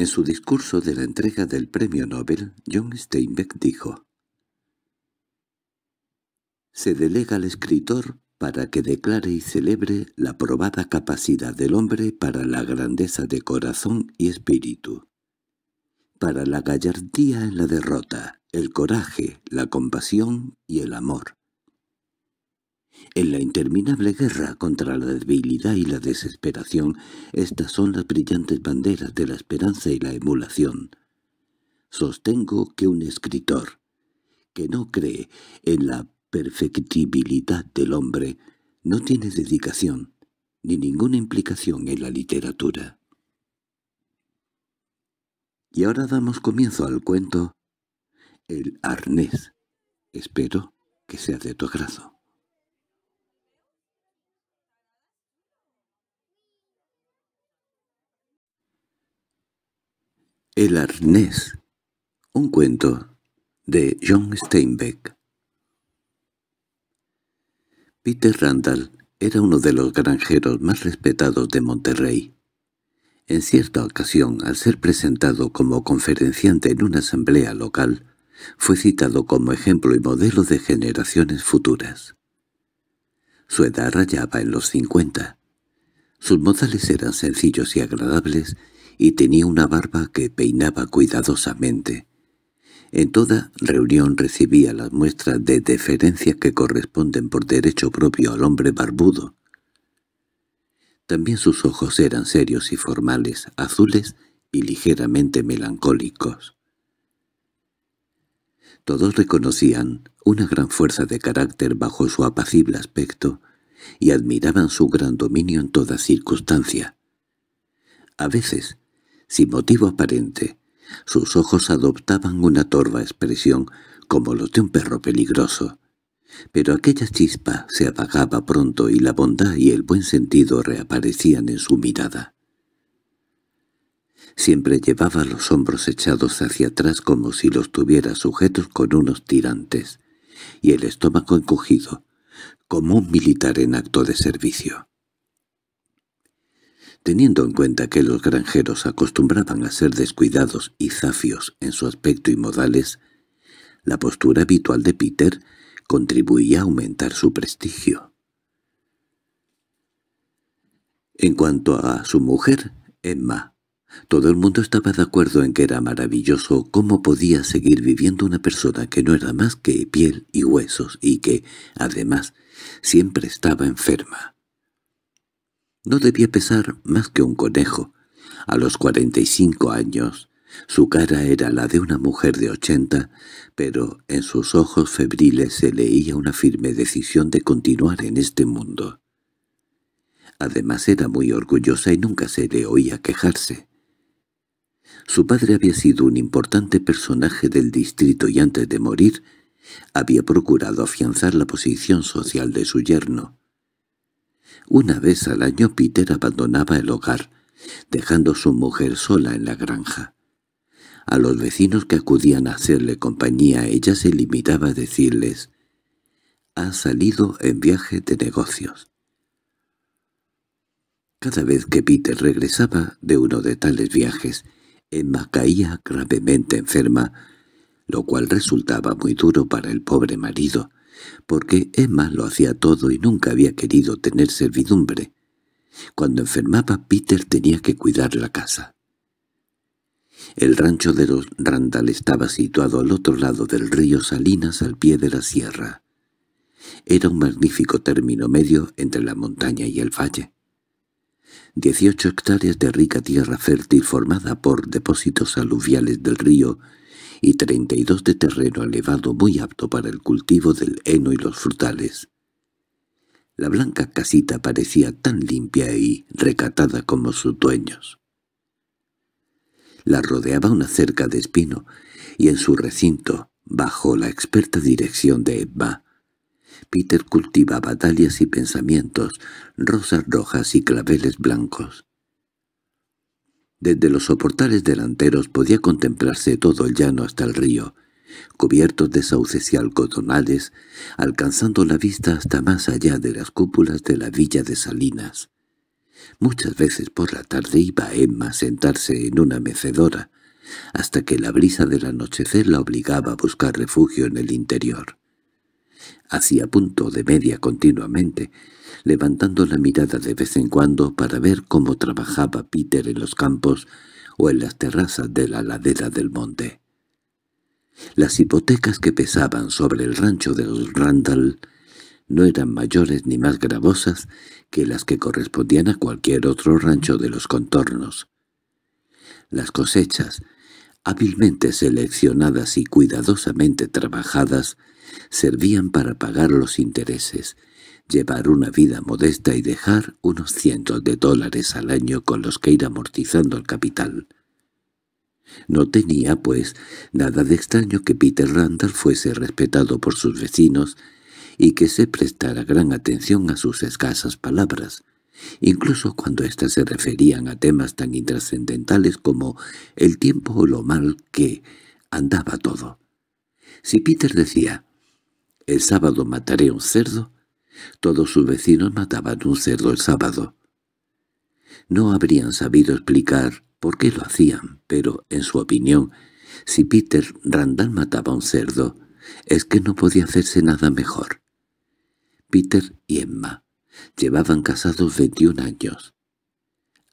En su discurso de la entrega del premio Nobel, John Steinbeck dijo «Se delega al escritor para que declare y celebre la probada capacidad del hombre para la grandeza de corazón y espíritu, para la gallardía en la derrota, el coraje, la compasión y el amor, en la interminable guerra contra la debilidad y la desesperación, estas son las brillantes banderas de la esperanza y la emulación. Sostengo que un escritor, que no cree en la perfectibilidad del hombre, no tiene dedicación, ni ninguna implicación en la literatura. Y ahora damos comienzo al cuento El arnés. Espero que sea de tu agrado. El arnés. Un cuento de John Steinbeck. Peter Randall era uno de los granjeros más respetados de Monterrey. En cierta ocasión, al ser presentado como conferenciante en una asamblea local, fue citado como ejemplo y modelo de generaciones futuras. Su edad rayaba en los cincuenta. Sus modales eran sencillos y agradables y tenía una barba que peinaba cuidadosamente. En toda reunión recibía las muestras de deferencia que corresponden por derecho propio al hombre barbudo. También sus ojos eran serios y formales, azules y ligeramente melancólicos. Todos reconocían una gran fuerza de carácter bajo su apacible aspecto y admiraban su gran dominio en toda circunstancia. A veces sin motivo aparente. Sus ojos adoptaban una torva expresión, como los de un perro peligroso. Pero aquella chispa se apagaba pronto y la bondad y el buen sentido reaparecían en su mirada. Siempre llevaba los hombros echados hacia atrás como si los tuviera sujetos con unos tirantes, y el estómago encogido, como un militar en acto de servicio. Teniendo en cuenta que los granjeros acostumbraban a ser descuidados y zafios en su aspecto y modales, la postura habitual de Peter contribuía a aumentar su prestigio. En cuanto a su mujer, Emma, todo el mundo estaba de acuerdo en que era maravilloso cómo podía seguir viviendo una persona que no era más que piel y huesos y que, además, siempre estaba enferma. No debía pesar más que un conejo. A los 45 años, su cara era la de una mujer de 80, pero en sus ojos febriles se leía una firme decisión de continuar en este mundo. Además era muy orgullosa y nunca se le oía quejarse. Su padre había sido un importante personaje del distrito y antes de morir había procurado afianzar la posición social de su yerno. Una vez al año Peter abandonaba el hogar, dejando a su mujer sola en la granja. A los vecinos que acudían a hacerle compañía ella se limitaba a decirles «Ha salido en viaje de negocios». Cada vez que Peter regresaba de uno de tales viajes, Emma caía gravemente enferma, lo cual resultaba muy duro para el pobre marido, porque Emma lo hacía todo y nunca había querido tener servidumbre. Cuando enfermaba, Peter tenía que cuidar la casa. El rancho de los Randall estaba situado al otro lado del río Salinas al pie de la sierra. Era un magnífico término medio entre la montaña y el valle. Dieciocho hectáreas de rica tierra fértil formada por depósitos aluviales del río y 32 de terreno elevado muy apto para el cultivo del heno y los frutales. La blanca casita parecía tan limpia y recatada como sus dueños. La rodeaba una cerca de espino, y en su recinto, bajo la experta dirección de eva, Peter cultivaba dalias y pensamientos, rosas rojas y claveles blancos. Desde los soportales delanteros podía contemplarse todo el llano hasta el río, cubiertos de sauces y algodonales, alcanzando la vista hasta más allá de las cúpulas de la villa de Salinas. Muchas veces por la tarde iba Emma a sentarse en una mecedora, hasta que la brisa del anochecer la obligaba a buscar refugio en el interior. Hacía punto de media continuamente, levantando la mirada de vez en cuando para ver cómo trabajaba Peter en los campos o en las terrazas de la ladera del monte. Las hipotecas que pesaban sobre el rancho de los Randall no eran mayores ni más gravosas que las que correspondían a cualquier otro rancho de los contornos. Las cosechas, hábilmente seleccionadas y cuidadosamente trabajadas, servían para pagar los intereses, llevar una vida modesta y dejar unos cientos de dólares al año con los que ir amortizando el capital. No tenía, pues, nada de extraño que Peter Randall fuese respetado por sus vecinos y que se prestara gran atención a sus escasas palabras, incluso cuando éstas se referían a temas tan intrascendentales como el tiempo o lo mal que andaba todo. Si Peter decía, «El sábado mataré un cerdo», todos sus vecinos mataban un cerdo el sábado. No habrían sabido explicar por qué lo hacían, pero, en su opinión, si Peter Randall mataba un cerdo, es que no podía hacerse nada mejor. Peter y Emma llevaban casados 21 años.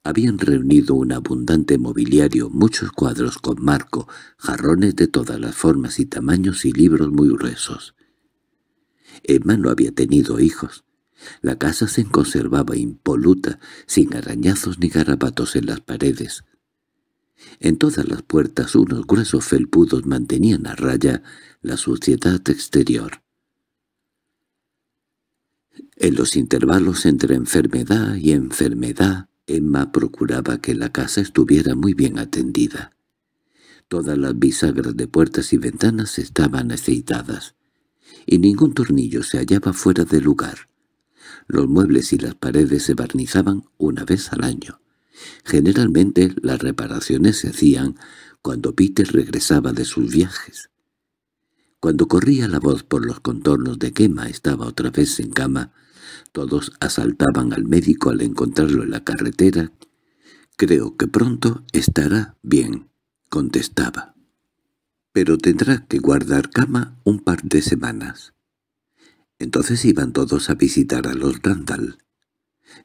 Habían reunido un abundante mobiliario, muchos cuadros con marco, jarrones de todas las formas y tamaños y libros muy gruesos. Emma no había tenido hijos. La casa se conservaba impoluta, sin arañazos ni garrapatos en las paredes. En todas las puertas unos gruesos felpudos mantenían a raya la suciedad exterior. En los intervalos entre enfermedad y enfermedad, Emma procuraba que la casa estuviera muy bien atendida. Todas las bisagras de puertas y ventanas estaban aceitadas y ningún tornillo se hallaba fuera de lugar. Los muebles y las paredes se barnizaban una vez al año. Generalmente las reparaciones se hacían cuando Peter regresaba de sus viajes. Cuando corría la voz por los contornos de Quema estaba otra vez en cama, todos asaltaban al médico al encontrarlo en la carretera. «Creo que pronto estará bien», contestaba pero tendrá que guardar cama un par de semanas. Entonces iban todos a visitar a los Randall.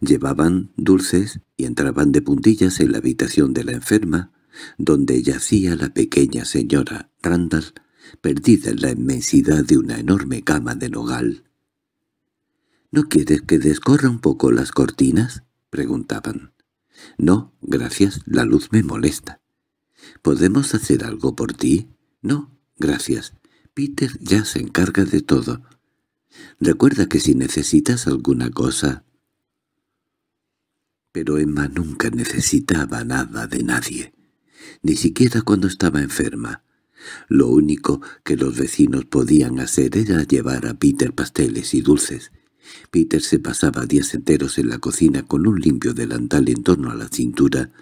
Llevaban dulces y entraban de puntillas en la habitación de la enferma, donde yacía la pequeña señora Randall, perdida en la inmensidad de una enorme cama de nogal. —¿No quieres que descorra un poco las cortinas? —preguntaban. —No, gracias, la luz me molesta. —¿Podemos hacer algo por ti? —No, gracias. Peter ya se encarga de todo. Recuerda que si necesitas alguna cosa... Pero Emma nunca necesitaba nada de nadie, ni siquiera cuando estaba enferma. Lo único que los vecinos podían hacer era llevar a Peter pasteles y dulces. Peter se pasaba días enteros en la cocina con un limpio delantal en torno a la cintura,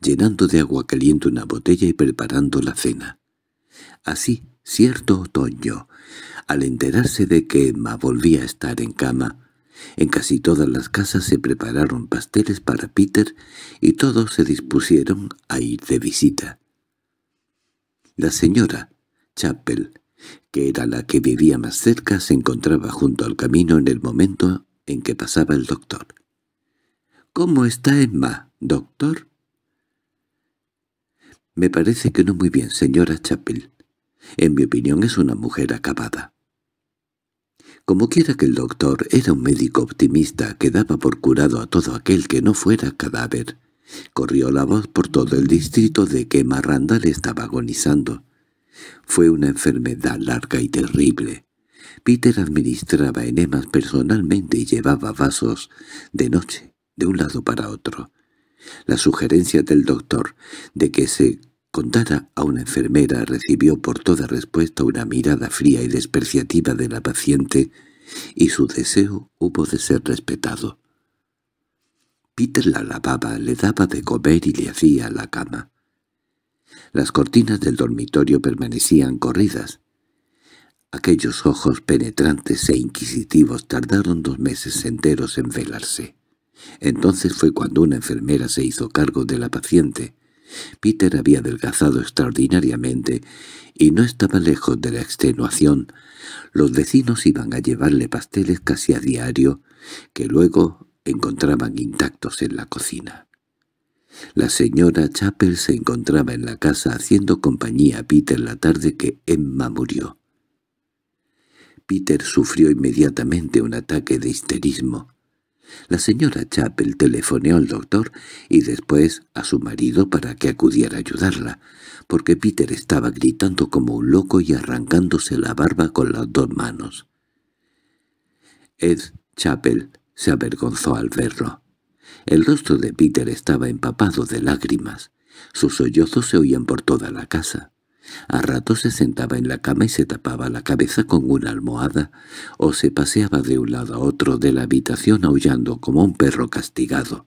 llenando de agua caliente una botella y preparando la cena. Así, cierto otoño, al enterarse de que Emma volvía a estar en cama, en casi todas las casas se prepararon pasteles para Peter y todos se dispusieron a ir de visita. La señora Chapel, que era la que vivía más cerca, se encontraba junto al camino en el momento en que pasaba el doctor. —¿Cómo está Emma, doctor? —Me parece que no muy bien, señora Chapel. En mi opinión es una mujer acabada. Como quiera que el doctor era un médico optimista que daba por curado a todo aquel que no fuera cadáver, corrió la voz por todo el distrito de que le estaba agonizando. Fue una enfermedad larga y terrible. Peter administraba enemas personalmente y llevaba vasos de noche de un lado para otro. La sugerencia del doctor de que se Contada a una enfermera recibió por toda respuesta una mirada fría y despreciativa de la paciente y su deseo hubo de ser respetado. Peter la lavaba, le daba de comer y le hacía la cama. Las cortinas del dormitorio permanecían corridas. Aquellos ojos penetrantes e inquisitivos tardaron dos meses enteros en velarse. Entonces fue cuando una enfermera se hizo cargo de la paciente. Peter había adelgazado extraordinariamente y no estaba lejos de la extenuación. Los vecinos iban a llevarle pasteles casi a diario, que luego encontraban intactos en la cocina. La señora Chappell se encontraba en la casa haciendo compañía a Peter la tarde que Emma murió. Peter sufrió inmediatamente un ataque de histerismo. La señora Chapel telefoneó al doctor y después a su marido para que acudiera a ayudarla, porque Peter estaba gritando como un loco y arrancándose la barba con las dos manos. Ed Chappell se avergonzó al verlo. El rostro de Peter estaba empapado de lágrimas. Sus sollozos se oían por toda la casa. A rato se sentaba en la cama y se tapaba la cabeza con una almohada, o se paseaba de un lado a otro de la habitación aullando como un perro castigado.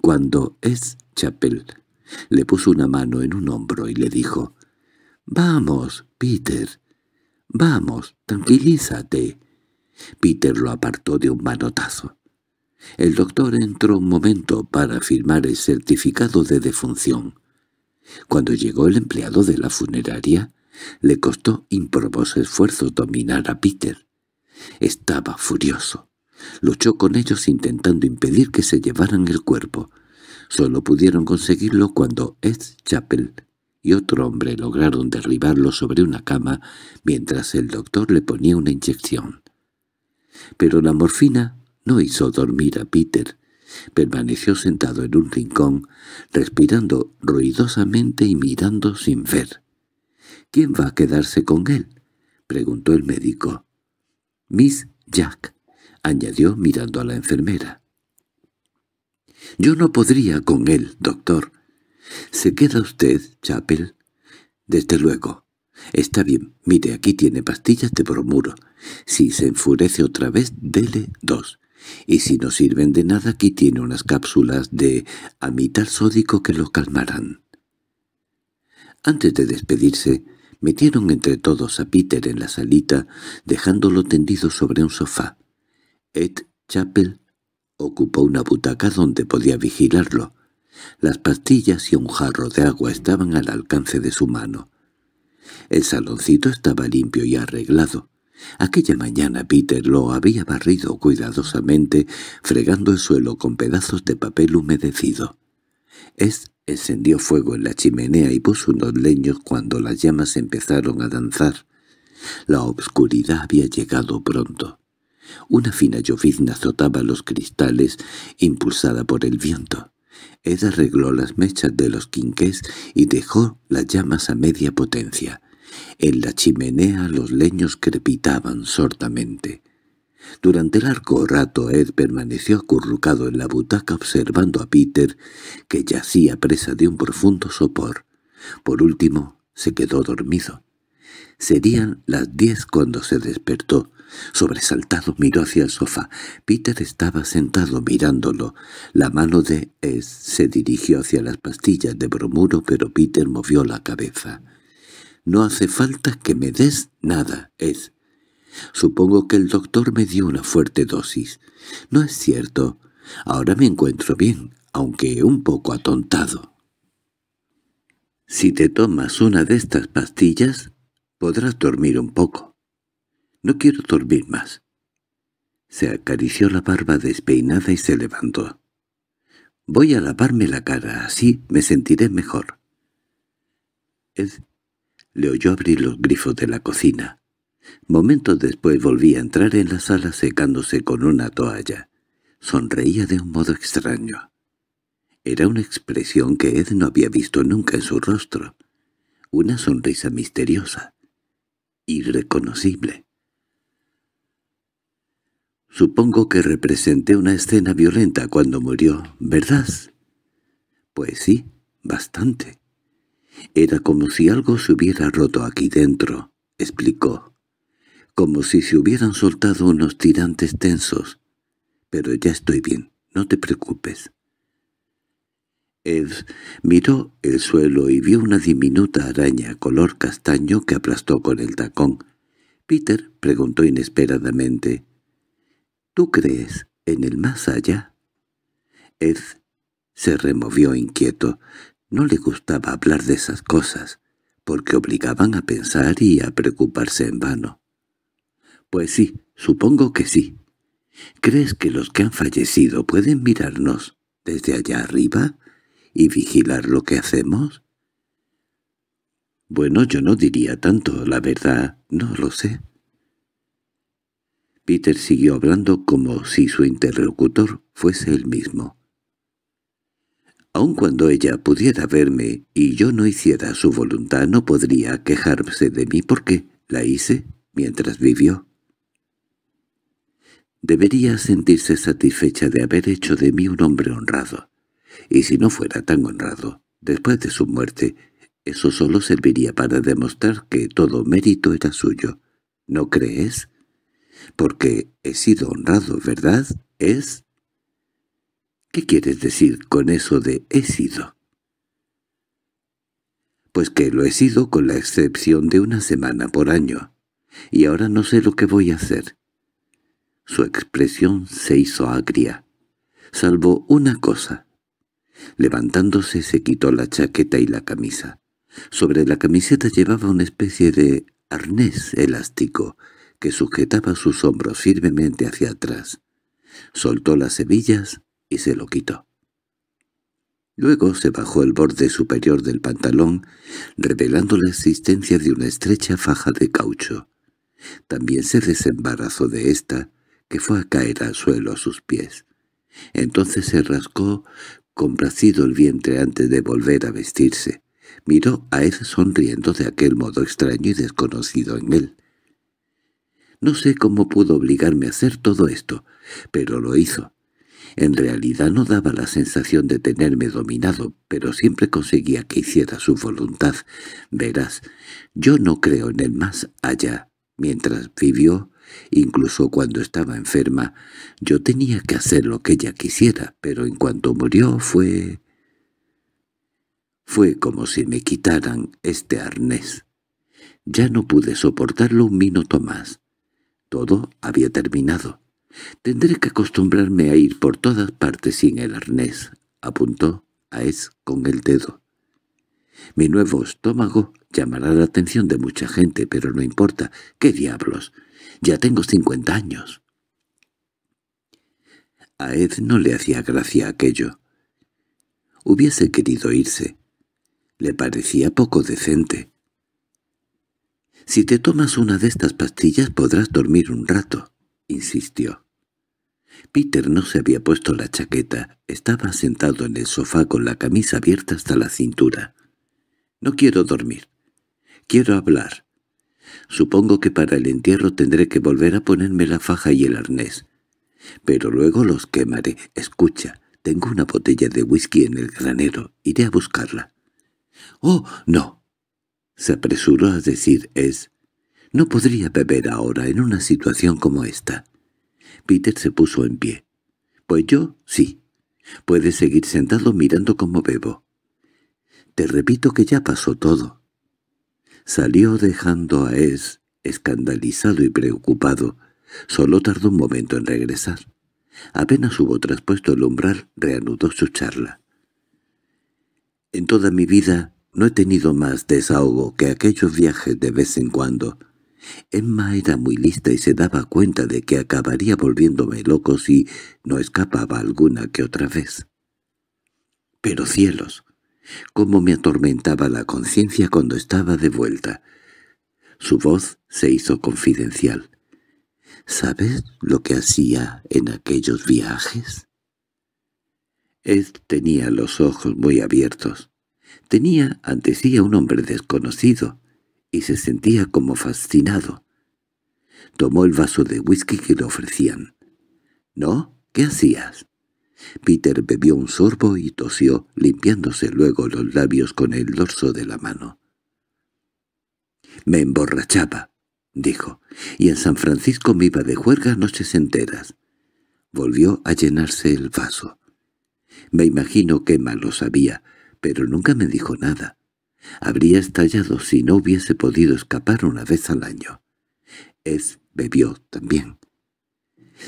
Cuando es Chapel le puso una mano en un hombro y le dijo, «Vamos, Peter, vamos, tranquilízate». Peter lo apartó de un manotazo. El doctor entró un momento para firmar el certificado de defunción. Cuando llegó el empleado de la funeraria, le costó improbos esfuerzos dominar a Peter. Estaba furioso. Luchó con ellos intentando impedir que se llevaran el cuerpo. Solo pudieron conseguirlo cuando Ed Chappell y otro hombre lograron derribarlo sobre una cama mientras el doctor le ponía una inyección. Pero la morfina no hizo dormir a Peter, Permaneció sentado en un rincón, respirando ruidosamente y mirando sin ver. —¿Quién va a quedarse con él? —preguntó el médico. —Miss Jack —añadió mirando a la enfermera. —Yo no podría con él, doctor. —¿Se queda usted, Chapel? —Desde luego. —Está bien, mire, aquí tiene pastillas de bromuro. Si se enfurece otra vez, dele dos y si no sirven de nada aquí tiene unas cápsulas de amital sódico que lo calmarán. Antes de despedirse, metieron entre todos a Peter en la salita, dejándolo tendido sobre un sofá. Ed Chappell ocupó una butaca donde podía vigilarlo. Las pastillas y un jarro de agua estaban al alcance de su mano. El saloncito estaba limpio y arreglado. Aquella mañana Peter lo había barrido cuidadosamente, fregando el suelo con pedazos de papel humedecido. Ed encendió fuego en la chimenea y puso unos leños cuando las llamas empezaron a danzar. La obscuridad había llegado pronto. Una fina llovizna azotaba los cristales, impulsada por el viento. Ed arregló las mechas de los quinqués y dejó las llamas a media potencia. En la chimenea los leños crepitaban sordamente. Durante largo rato Ed permaneció acurrucado en la butaca observando a Peter, que yacía presa de un profundo sopor. Por último, se quedó dormido. Serían las diez cuando se despertó. Sobresaltado miró hacia el sofá. Peter estaba sentado mirándolo. La mano de Ed se dirigió hacia las pastillas de bromuro, pero Peter movió la cabeza. No hace falta que me des nada, es. Supongo que el doctor me dio una fuerte dosis. No es cierto. Ahora me encuentro bien, aunque un poco atontado. Si te tomas una de estas pastillas, podrás dormir un poco. No quiero dormir más. Se acarició la barba despeinada y se levantó. Voy a lavarme la cara, así me sentiré mejor. Ed le oyó abrir los grifos de la cocina. Momentos después volví a entrar en la sala secándose con una toalla. Sonreía de un modo extraño. Era una expresión que Ed no había visto nunca en su rostro. Una sonrisa misteriosa. Irreconocible. Supongo que representé una escena violenta cuando murió, ¿verdad? Pues sí, bastante. Era como si algo se hubiera roto aquí dentro, explicó. Como si se hubieran soltado unos tirantes tensos. Pero ya estoy bien, no te preocupes. Ed miró el suelo y vio una diminuta araña color castaño que aplastó con el tacón. Peter preguntó inesperadamente, —¿Tú crees en el más allá? Ed se removió inquieto. No le gustaba hablar de esas cosas, porque obligaban a pensar y a preocuparse en vano. —Pues sí, supongo que sí. —¿Crees que los que han fallecido pueden mirarnos desde allá arriba y vigilar lo que hacemos? —Bueno, yo no diría tanto, la verdad, no lo sé. Peter siguió hablando como si su interlocutor fuese el mismo. Aun cuando ella pudiera verme y yo no hiciera su voluntad, no podría quejarse de mí porque la hice mientras vivió. Debería sentirse satisfecha de haber hecho de mí un hombre honrado. Y si no fuera tan honrado, después de su muerte, eso solo serviría para demostrar que todo mérito era suyo. ¿No crees? Porque he sido honrado, ¿verdad? Es ¿Qué quieres decir con eso de he sido? Pues que lo he sido con la excepción de una semana por año, y ahora no sé lo que voy a hacer. Su expresión se hizo agria, salvo una cosa. Levantándose se quitó la chaqueta y la camisa. Sobre la camiseta llevaba una especie de arnés elástico que sujetaba sus hombros firmemente hacia atrás. Soltó las hebillas se lo quitó. Luego se bajó el borde superior del pantalón, revelando la existencia de una estrecha faja de caucho. También se desembarazó de ésta, que fue a caer al suelo a sus pies. Entonces se rascó complacido el vientre antes de volver a vestirse. Miró a él sonriendo de aquel modo extraño y desconocido en él. No sé cómo pudo obligarme a hacer todo esto, pero lo hizo. En realidad no daba la sensación de tenerme dominado, pero siempre conseguía que hiciera su voluntad. Verás, yo no creo en el más allá. Mientras vivió, incluso cuando estaba enferma, yo tenía que hacer lo que ella quisiera, pero en cuanto murió fue... Fue como si me quitaran este arnés. Ya no pude soportarlo un minuto más. Todo había terminado. Tendré que acostumbrarme a ir por todas partes sin el arnés, apuntó Aes con el dedo. Mi nuevo estómago llamará la atención de mucha gente, pero no importa. ¿Qué diablos? Ya tengo cincuenta años. A Ed no le hacía gracia aquello. Hubiese querido irse. Le parecía poco decente. —Si te tomas una de estas pastillas podrás dormir un rato —insistió. Peter no se había puesto la chaqueta, estaba sentado en el sofá con la camisa abierta hasta la cintura. «No quiero dormir. Quiero hablar. Supongo que para el entierro tendré que volver a ponerme la faja y el arnés. Pero luego los quemaré. Escucha, tengo una botella de whisky en el granero. Iré a buscarla». «¡Oh, no!» se apresuró a decir Es. «No podría beber ahora en una situación como esta». Peter se puso en pie. —Pues yo, sí. Puedes seguir sentado mirando cómo bebo. —Te repito que ya pasó todo. Salió dejando a Es escandalizado y preocupado. Solo tardó un momento en regresar. Apenas hubo traspuesto el umbral, reanudó su charla. En toda mi vida no he tenido más desahogo que aquellos viajes de vez en cuando. Emma era muy lista y se daba cuenta de que acabaría volviéndome loco si no escapaba alguna que otra vez. Pero cielos, cómo me atormentaba la conciencia cuando estaba de vuelta. Su voz se hizo confidencial. ¿Sabes lo que hacía en aquellos viajes? Ed tenía los ojos muy abiertos. Tenía ante sí a un hombre desconocido, y se sentía como fascinado. Tomó el vaso de whisky que le ofrecían. —¿No? ¿Qué hacías? Peter bebió un sorbo y tosió, limpiándose luego los labios con el dorso de la mano. —Me emborrachaba —dijo—, y en San Francisco me iba de juerga noches enteras. Volvió a llenarse el vaso. Me imagino que mal lo sabía, pero nunca me dijo nada. Habría estallado si no hubiese podido escapar una vez al año. Es bebió también.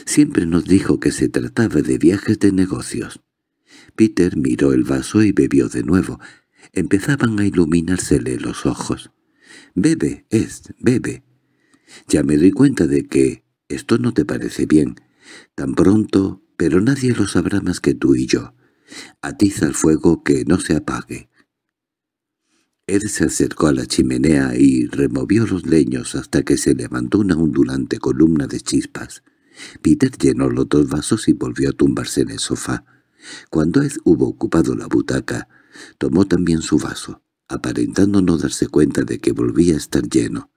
Siempre nos dijo que se trataba de viajes de negocios. Peter miró el vaso y bebió de nuevo. Empezaban a iluminársele los ojos. «Bebe, es, bebe. Ya me doy cuenta de que esto no te parece bien. Tan pronto, pero nadie lo sabrá más que tú y yo. Atiza el fuego que no se apague. Ed se acercó a la chimenea y removió los leños hasta que se levantó una ondulante columna de chispas. Peter llenó los dos vasos y volvió a tumbarse en el sofá. Cuando Ed hubo ocupado la butaca, tomó también su vaso, aparentando no darse cuenta de que volvía a estar lleno.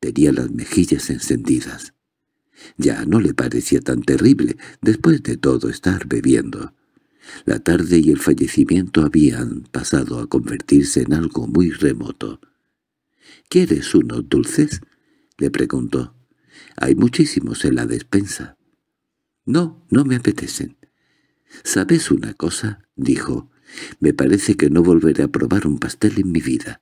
Tenía las mejillas encendidas. Ya no le parecía tan terrible, después de todo, estar bebiendo. La tarde y el fallecimiento habían pasado a convertirse en algo muy remoto. —¿Quieres unos dulces? —le preguntó. —Hay muchísimos en la despensa. —No, no me apetecen. —¿Sabes una cosa? —dijo. —Me parece que no volveré a probar un pastel en mi vida.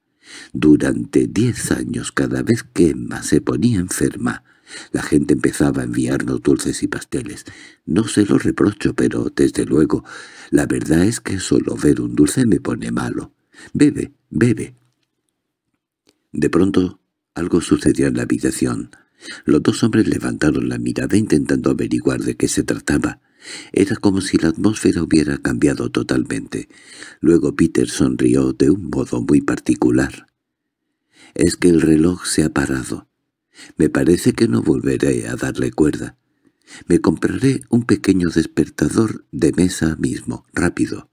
Durante diez años cada vez que Emma se ponía enferma, la gente empezaba a enviarnos dulces y pasteles. No se lo reprocho, pero, desde luego, la verdad es que solo ver un dulce me pone malo. Bebe, bebe. De pronto, algo sucedió en la habitación. Los dos hombres levantaron la mirada intentando averiguar de qué se trataba. Era como si la atmósfera hubiera cambiado totalmente. Luego Peter sonrió de un modo muy particular. «Es que el reloj se ha parado. Me parece que no volveré a darle cuerda. Me compraré un pequeño despertador de mesa mismo, rápido.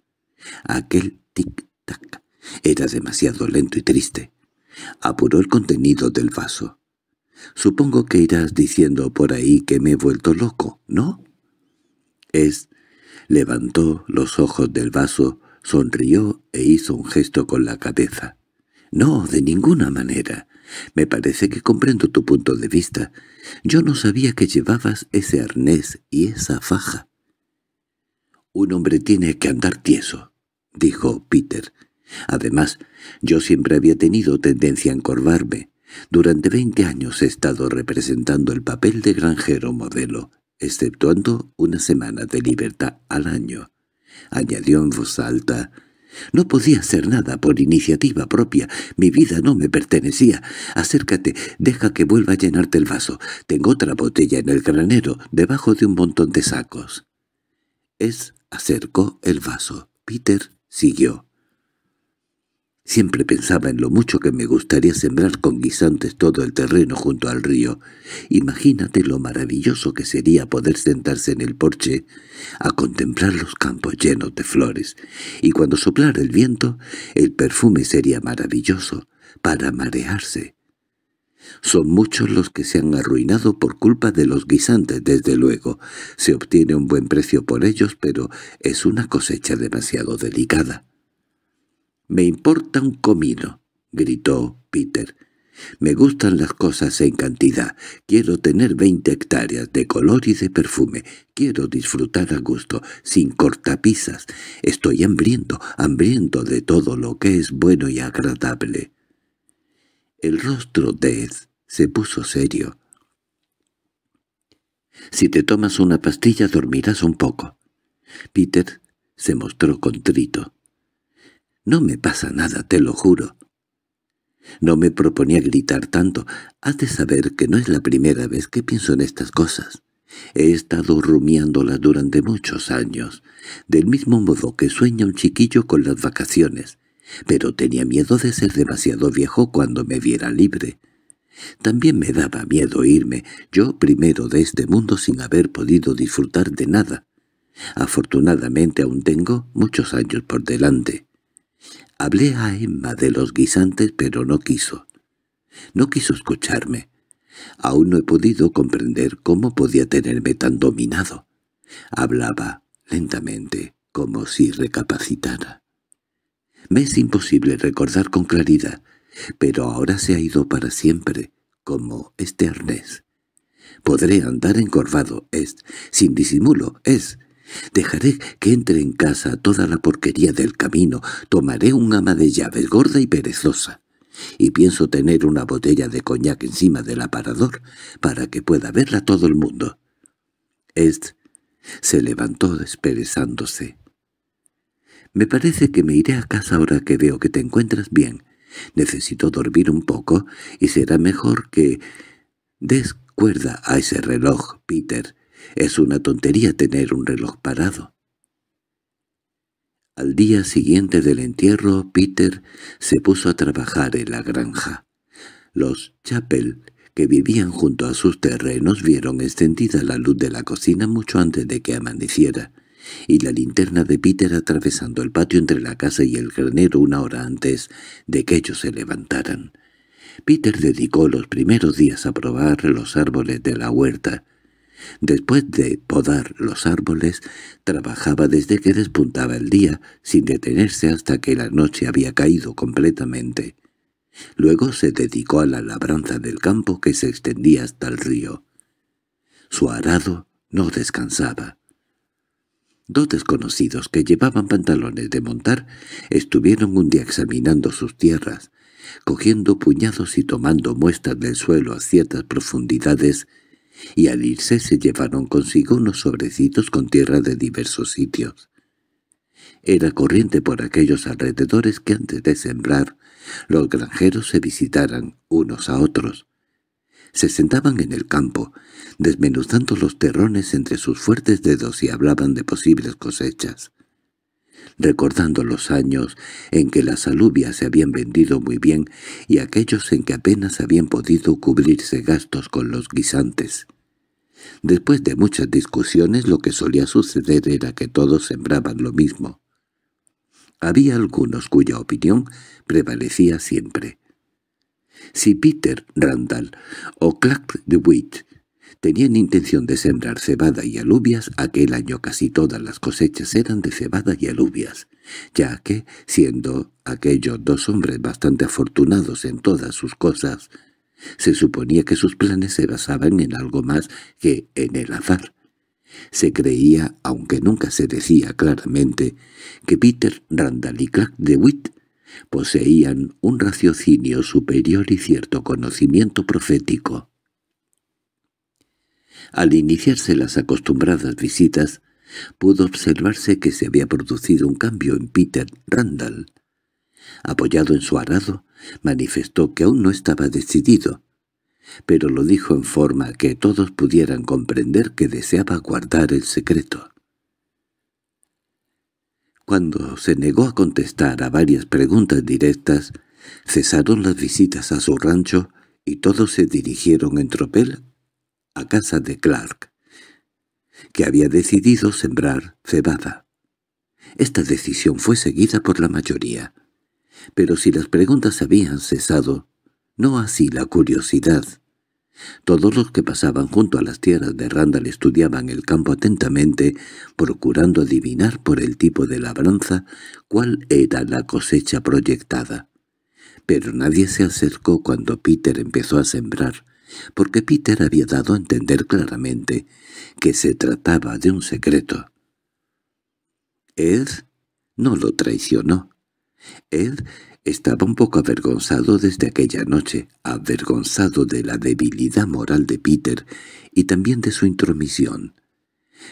Aquel tic-tac era demasiado lento y triste. Apuró el contenido del vaso. Supongo que irás diciendo por ahí que me he vuelto loco, ¿no? Es... Levantó los ojos del vaso, sonrió e hizo un gesto con la cabeza. —No, de ninguna manera. Me parece que comprendo tu punto de vista. Yo no sabía que llevabas ese arnés y esa faja. Un hombre tiene que andar tieso, dijo Peter. Además, yo siempre había tenido tendencia a encorvarme. Durante veinte años he estado representando el papel de granjero modelo, exceptuando una semana de libertad al año. Añadió en voz alta, no podía hacer nada por iniciativa propia. Mi vida no me pertenecía. Acércate, deja que vuelva a llenarte el vaso. Tengo otra botella en el granero, debajo de un montón de sacos. Es acercó el vaso. Peter siguió. Siempre pensaba en lo mucho que me gustaría sembrar con guisantes todo el terreno junto al río. Imagínate lo maravilloso que sería poder sentarse en el porche a contemplar los campos llenos de flores, y cuando soplara el viento, el perfume sería maravilloso para marearse. Son muchos los que se han arruinado por culpa de los guisantes, desde luego. Se obtiene un buen precio por ellos, pero es una cosecha demasiado delicada. —Me importa un comino —gritó Peter—. Me gustan las cosas en cantidad. Quiero tener veinte hectáreas de color y de perfume. Quiero disfrutar a gusto, sin cortapisas. Estoy hambriento, hambriento de todo lo que es bueno y agradable. El rostro de Ed se puso serio. —Si te tomas una pastilla dormirás un poco. Peter se mostró contrito. No me pasa nada, te lo juro. No me proponía gritar tanto. Has de saber que no es la primera vez que pienso en estas cosas. He estado rumiándolas durante muchos años, del mismo modo que sueña un chiquillo con las vacaciones, pero tenía miedo de ser demasiado viejo cuando me viera libre. También me daba miedo irme, yo primero de este mundo sin haber podido disfrutar de nada. Afortunadamente aún tengo muchos años por delante. Hablé a Emma de los guisantes, pero no quiso. No quiso escucharme. Aún no he podido comprender cómo podía tenerme tan dominado. Hablaba lentamente, como si recapacitara. Me es imposible recordar con claridad, pero ahora se ha ido para siempre, como este arnés. Podré andar encorvado, es, sin disimulo, es, Dejaré que entre en casa toda la porquería del camino, tomaré un ama de llaves gorda y perezosa, y pienso tener una botella de coñac encima del aparador para que pueda verla todo el mundo. Est se levantó desperezándose. —Me parece que me iré a casa ahora que veo que te encuentras bien. Necesito dormir un poco y será mejor que... Descuerda a ese reloj, Peter. Es una tontería tener un reloj parado. Al día siguiente del entierro, Peter se puso a trabajar en la granja. Los Chapel, que vivían junto a sus terrenos, vieron extendida la luz de la cocina mucho antes de que amaneciera, y la linterna de Peter atravesando el patio entre la casa y el granero una hora antes de que ellos se levantaran. Peter dedicó los primeros días a probar los árboles de la huerta, Después de podar los árboles, trabajaba desde que despuntaba el día, sin detenerse hasta que la noche había caído completamente. Luego se dedicó a la labranza del campo que se extendía hasta el río. Su arado no descansaba. Dos desconocidos que llevaban pantalones de montar estuvieron un día examinando sus tierras, cogiendo puñados y tomando muestras del suelo a ciertas profundidades y al irse se llevaron consigo unos sobrecitos con tierra de diversos sitios. Era corriente por aquellos alrededores que antes de sembrar los granjeros se visitaran unos a otros. Se sentaban en el campo, desmenuzando los terrones entre sus fuertes dedos y hablaban de posibles cosechas recordando los años en que las alubias se habían vendido muy bien y aquellos en que apenas habían podido cubrirse gastos con los guisantes. Después de muchas discusiones lo que solía suceder era que todos sembraban lo mismo. Había algunos cuya opinión prevalecía siempre. Si Peter Randall o Clark DeWitt Tenían intención de sembrar cebada y alubias, aquel año casi todas las cosechas eran de cebada y alubias, ya que, siendo aquellos dos hombres bastante afortunados en todas sus cosas, se suponía que sus planes se basaban en algo más que en el azar. Se creía, aunque nunca se decía claramente, que Peter Randall y Clark DeWitt poseían un raciocinio superior y cierto conocimiento profético. Al iniciarse las acostumbradas visitas, pudo observarse que se había producido un cambio en Peter Randall. Apoyado en su arado, manifestó que aún no estaba decidido, pero lo dijo en forma que todos pudieran comprender que deseaba guardar el secreto. Cuando se negó a contestar a varias preguntas directas, cesaron las visitas a su rancho y todos se dirigieron en tropel a casa de Clark, que había decidido sembrar cebada. Esta decisión fue seguida por la mayoría. Pero si las preguntas habían cesado, no así la curiosidad. Todos los que pasaban junto a las tierras de Randall estudiaban el campo atentamente, procurando adivinar por el tipo de labranza cuál era la cosecha proyectada. Pero nadie se acercó cuando Peter empezó a sembrar, porque Peter había dado a entender claramente que se trataba de un secreto. Ed no lo traicionó. Ed estaba un poco avergonzado desde aquella noche, avergonzado de la debilidad moral de Peter y también de su intromisión.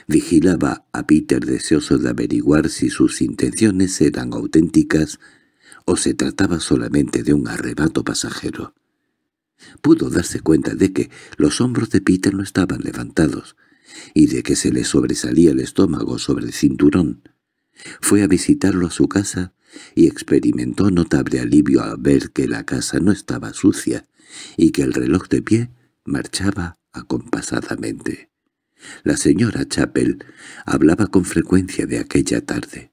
Vigilaba a Peter deseoso de averiguar si sus intenciones eran auténticas o se trataba solamente de un arrebato pasajero. Pudo darse cuenta de que los hombros de Peter no estaban levantados y de que se le sobresalía el estómago sobre el cinturón. Fue a visitarlo a su casa y experimentó notable alivio al ver que la casa no estaba sucia y que el reloj de pie marchaba acompasadamente. La señora Chapel hablaba con frecuencia de aquella tarde.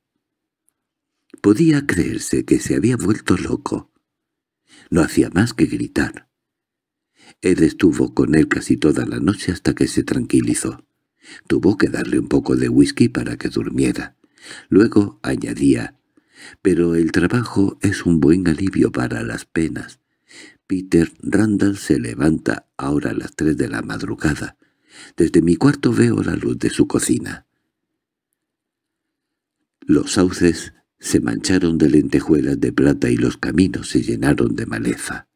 Podía creerse que se había vuelto loco. No hacía más que gritar. Ed estuvo con él casi toda la noche hasta que se tranquilizó. Tuvo que darle un poco de whisky para que durmiera. Luego añadía, «Pero el trabajo es un buen alivio para las penas. Peter Randall se levanta ahora a las tres de la madrugada. Desde mi cuarto veo la luz de su cocina». Los sauces se mancharon de lentejuelas de plata y los caminos se llenaron de maleza.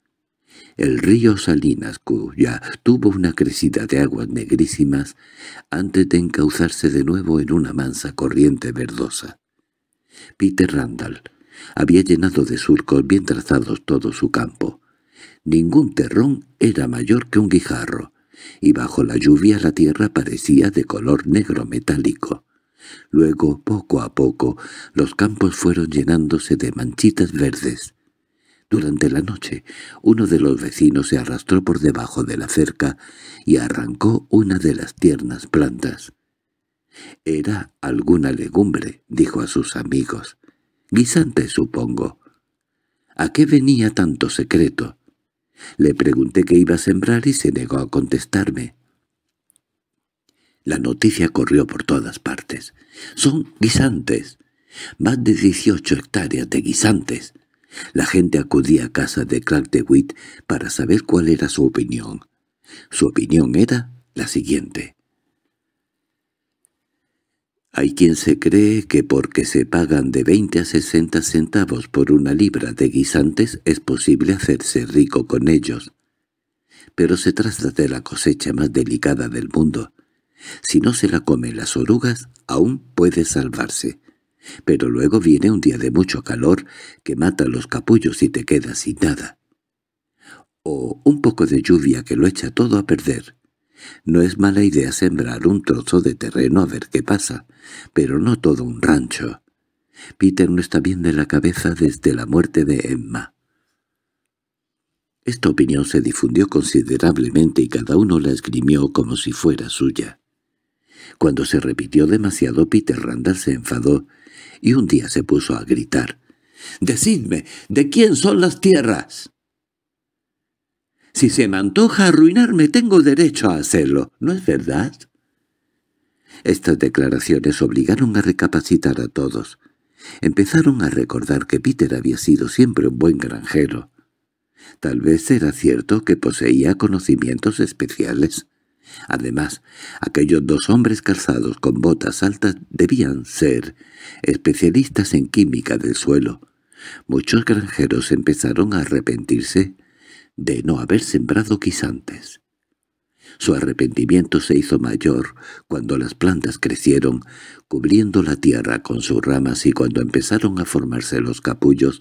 El río Salinas, cuya tuvo una crecida de aguas negrísimas, antes de encauzarse de nuevo en una mansa corriente verdosa. Peter Randall había llenado de surcos bien trazados todo su campo. Ningún terrón era mayor que un guijarro, y bajo la lluvia la tierra parecía de color negro metálico. Luego, poco a poco, los campos fueron llenándose de manchitas verdes, durante la noche, uno de los vecinos se arrastró por debajo de la cerca y arrancó una de las tiernas plantas. —Era alguna legumbre —dijo a sus amigos. «Guisantes, supongo. —¿A qué venía tanto secreto? Le pregunté qué iba a sembrar y se negó a contestarme. La noticia corrió por todas partes. —¡Son guisantes! Más de dieciocho hectáreas de guisantes. La gente acudía a casa de Clark DeWitt para saber cuál era su opinión. Su opinión era la siguiente. Hay quien se cree que porque se pagan de 20 a 60 centavos por una libra de guisantes es posible hacerse rico con ellos. Pero se trata de la cosecha más delicada del mundo. Si no se la comen las orugas, aún puede salvarse. Pero luego viene un día de mucho calor que mata los capullos y te quedas sin nada. O un poco de lluvia que lo echa todo a perder. No es mala idea sembrar un trozo de terreno a ver qué pasa, pero no todo un rancho. Peter no está bien de la cabeza desde la muerte de Emma. Esta opinión se difundió considerablemente y cada uno la esgrimió como si fuera suya. Cuando se repitió demasiado, Peter Randall se enfadó y un día se puso a gritar. —¡Decidme, ¿de quién son las tierras? —Si se me antoja arruinarme, tengo derecho a hacerlo, ¿no es verdad? Estas declaraciones obligaron a recapacitar a todos. Empezaron a recordar que Peter había sido siempre un buen granjero. Tal vez era cierto que poseía conocimientos especiales Además, aquellos dos hombres calzados con botas altas debían ser especialistas en química del suelo. Muchos granjeros empezaron a arrepentirse de no haber sembrado antes. Su arrepentimiento se hizo mayor cuando las plantas crecieron, cubriendo la tierra con sus ramas y cuando empezaron a formarse los capullos,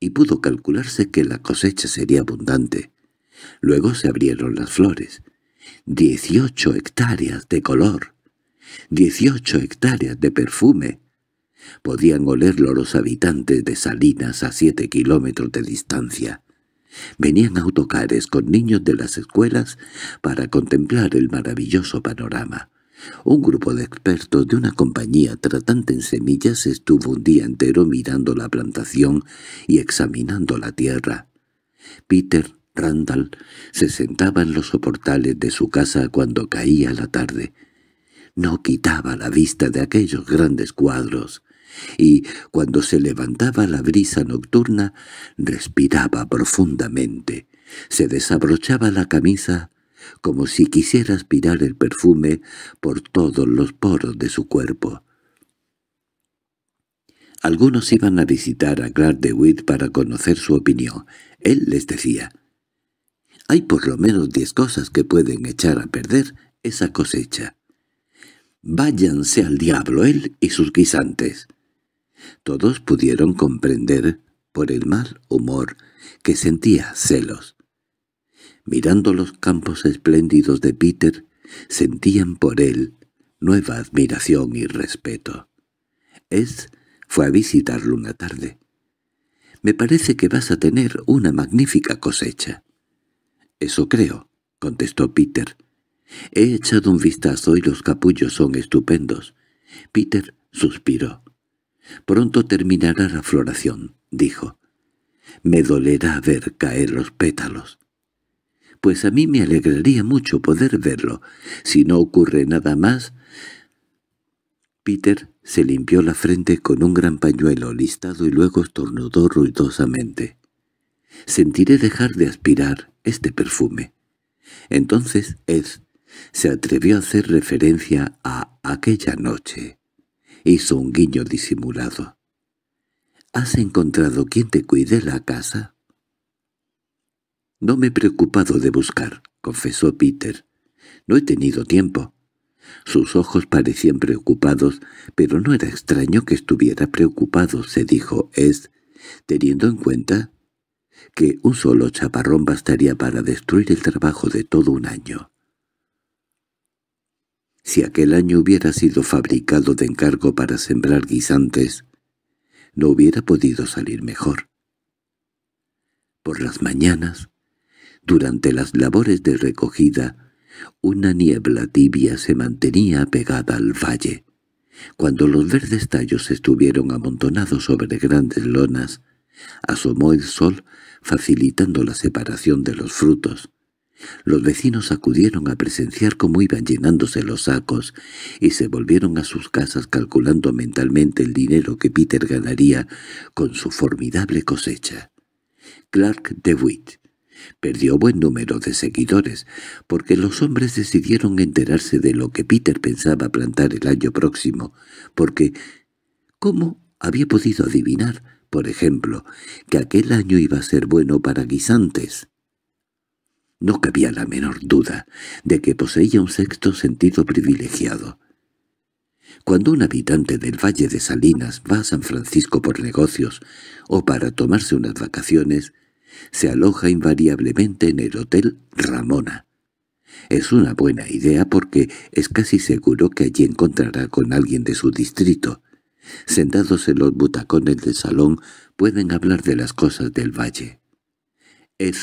y pudo calcularse que la cosecha sería abundante. Luego se abrieron las flores dieciocho hectáreas de color, dieciocho hectáreas de perfume. Podían olerlo los habitantes de Salinas a siete kilómetros de distancia. Venían autocares con niños de las escuelas para contemplar el maravilloso panorama. Un grupo de expertos de una compañía tratante en semillas estuvo un día entero mirando la plantación y examinando la tierra. Peter Randall se sentaba en los soportales de su casa cuando caía la tarde. No quitaba la vista de aquellos grandes cuadros, y cuando se levantaba la brisa nocturna respiraba profundamente, se desabrochaba la camisa como si quisiera aspirar el perfume por todos los poros de su cuerpo. Algunos iban a visitar a Clark para conocer su opinión. Él les decía, hay por lo menos diez cosas que pueden echar a perder esa cosecha. Váyanse al diablo él y sus guisantes. Todos pudieron comprender, por el mal humor, que sentía celos. Mirando los campos espléndidos de Peter, sentían por él nueva admiración y respeto. Es fue a visitarlo una tarde. «Me parece que vas a tener una magnífica cosecha». —Eso creo —contestó Peter. —He echado un vistazo y los capullos son estupendos. Peter suspiró. —Pronto terminará la floración —dijo. —Me dolerá ver caer los pétalos. —Pues a mí me alegraría mucho poder verlo. Si no ocurre nada más... Peter se limpió la frente con un gran pañuelo listado y luego estornudó ruidosamente. —Sentiré dejar de aspirar este perfume. Entonces Ed se atrevió a hacer referencia a aquella noche. Hizo un guiño disimulado. —¿Has encontrado quién te cuide la casa? —No me he preocupado de buscar —confesó Peter. —No he tenido tiempo. Sus ojos parecían preocupados, pero no era extraño que estuviera preocupado, se dijo Ed, teniendo en cuenta que un solo chaparrón bastaría para destruir el trabajo de todo un año. Si aquel año hubiera sido fabricado de encargo para sembrar guisantes, no hubiera podido salir mejor. Por las mañanas, durante las labores de recogida, una niebla tibia se mantenía pegada al valle. Cuando los verdes tallos estuvieron amontonados sobre grandes lonas, Asomó el sol, facilitando la separación de los frutos. Los vecinos acudieron a presenciar cómo iban llenándose los sacos y se volvieron a sus casas calculando mentalmente el dinero que Peter ganaría con su formidable cosecha. Clark DeWitt perdió buen número de seguidores porque los hombres decidieron enterarse de lo que Peter pensaba plantar el año próximo porque, ¿cómo había podido adivinar? por ejemplo, que aquel año iba a ser bueno para guisantes. No cabía la menor duda de que poseía un sexto sentido privilegiado. Cuando un habitante del Valle de Salinas va a San Francisco por negocios o para tomarse unas vacaciones, se aloja invariablemente en el Hotel Ramona. Es una buena idea porque es casi seguro que allí encontrará con alguien de su distrito, sentados en los butacones del salón, pueden hablar de las cosas del valle. Ed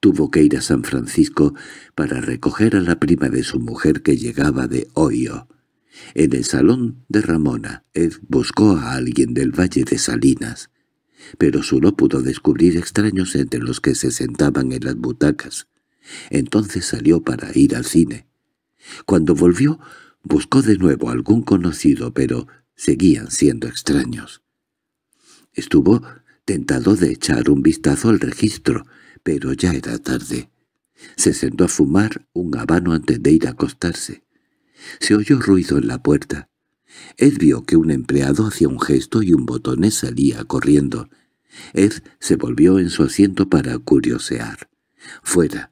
tuvo que ir a San Francisco para recoger a la prima de su mujer que llegaba de Ohio. En el salón de Ramona, Ed buscó a alguien del Valle de Salinas, pero solo pudo descubrir extraños entre los que se sentaban en las butacas. Entonces salió para ir al cine. Cuando volvió, buscó de nuevo a algún conocido, pero seguían siendo extraños. Estuvo tentado de echar un vistazo al registro, pero ya era tarde. Se sentó a fumar un habano antes de ir a acostarse. Se oyó ruido en la puerta. Ed vio que un empleado hacía un gesto y un botones salía corriendo. Ed se volvió en su asiento para curiosear. Fuera.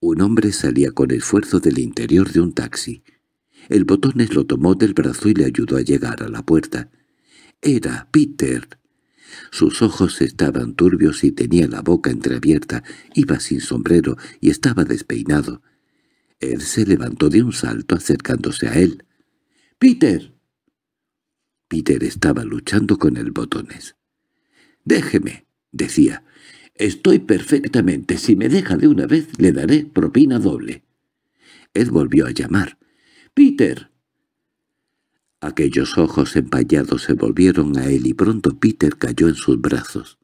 Un hombre salía con esfuerzo del interior de un taxi. El botones lo tomó del brazo y le ayudó a llegar a la puerta. Era Peter. Sus ojos estaban turbios y tenía la boca entreabierta, iba sin sombrero y estaba despeinado. Él se levantó de un salto acercándose a él. —¡Peter! Peter estaba luchando con el botones. —Déjeme —decía—. Estoy perfectamente. Si me deja de una vez, le daré propina doble. Él volvió a llamar. —¡Peter! Aquellos ojos empallados se volvieron a él y pronto Peter cayó en sus brazos.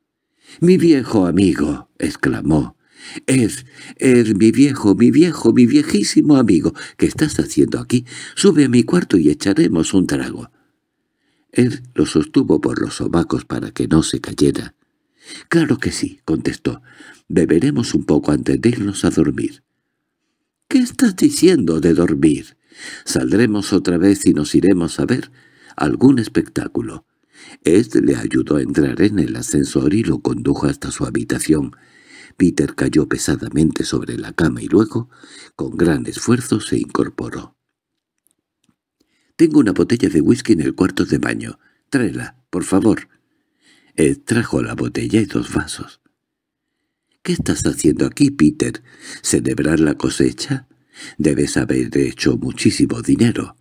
—¡Mi viejo amigo! —exclamó. —Es, es mi viejo, mi viejo, mi viejísimo amigo. ¿Qué estás haciendo aquí? Sube a mi cuarto y echaremos un trago. Él lo sostuvo por los sobacos para que no se cayera. —Claro que sí —contestó—, beberemos un poco antes de irnos a dormir. —¿Qué estás diciendo de dormir? Saldremos otra vez y nos iremos a ver algún espectáculo. Ed le ayudó a entrar en el ascensor y lo condujo hasta su habitación. Peter cayó pesadamente sobre la cama y luego, con gran esfuerzo, se incorporó. «Tengo una botella de whisky en el cuarto de baño. Tráela, por favor». Ed trajo la botella y dos vasos. «¿Qué estás haciendo aquí, Peter? ¿Celebrar la cosecha? Debes haber hecho muchísimo dinero.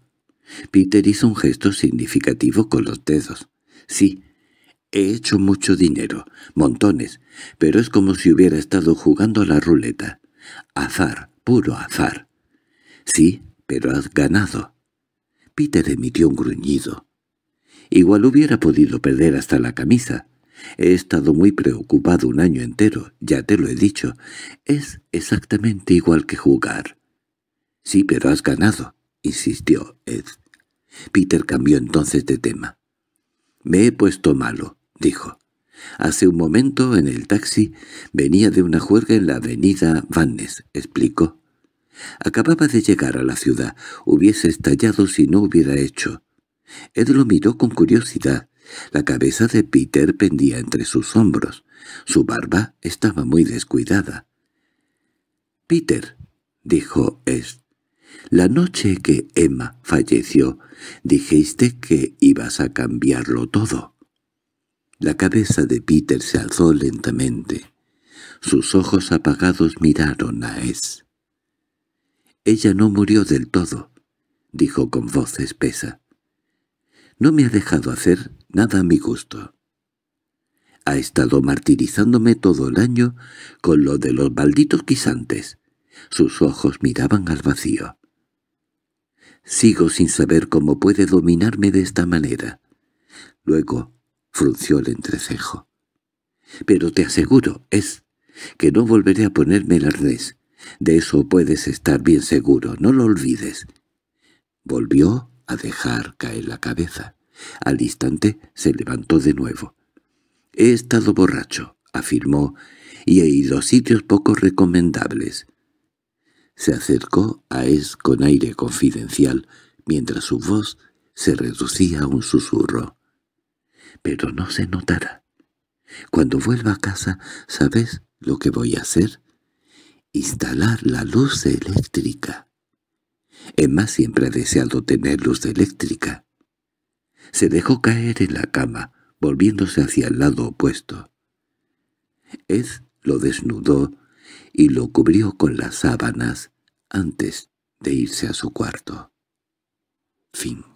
Peter hizo un gesto significativo con los dedos. Sí, he hecho mucho dinero, montones, pero es como si hubiera estado jugando a la ruleta. Azar, puro azar. Sí, pero has ganado. Peter emitió un gruñido. Igual hubiera podido perder hasta la camisa. He estado muy preocupado un año entero, ya te lo he dicho. Es exactamente igual que jugar. —Sí, pero has ganado —insistió Ed. Peter cambió entonces de tema. —Me he puesto malo —dijo. Hace un momento, en el taxi, venía de una juerga en la avenida Vannes —explicó. Acababa de llegar a la ciudad. Hubiese estallado si no hubiera hecho. Ed lo miró con curiosidad. La cabeza de Peter pendía entre sus hombros. Su barba estaba muy descuidada. «Peter», dijo Ed, la noche que Emma falleció, dijiste que ibas a cambiarlo todo. La cabeza de Peter se alzó lentamente. Sus ojos apagados miraron a Es. «Ella no murió del todo», dijo con voz espesa. «No me ha dejado hacer nada a mi gusto» ha estado martirizándome todo el año con lo de los malditos guisantes. Sus ojos miraban al vacío. Sigo sin saber cómo puede dominarme de esta manera. Luego frunció el entrecejo. —Pero te aseguro, es que no volveré a ponerme el arnés. De eso puedes estar bien seguro, no lo olvides. Volvió a dejar caer la cabeza. Al instante se levantó de nuevo. —He estado borracho —afirmó—y he ido a sitios poco recomendables. Se acercó a Ed con aire confidencial, mientras su voz se reducía a un susurro. —Pero no se notará. Cuando vuelva a casa, ¿sabes lo que voy a hacer? Instalar la luz eléctrica. Emma siempre ha deseado tener luz eléctrica. Se dejó caer en la cama, volviéndose hacia el lado opuesto. Ed lo desnudó y lo cubrió con las sábanas, antes de irse a su cuarto. Fin.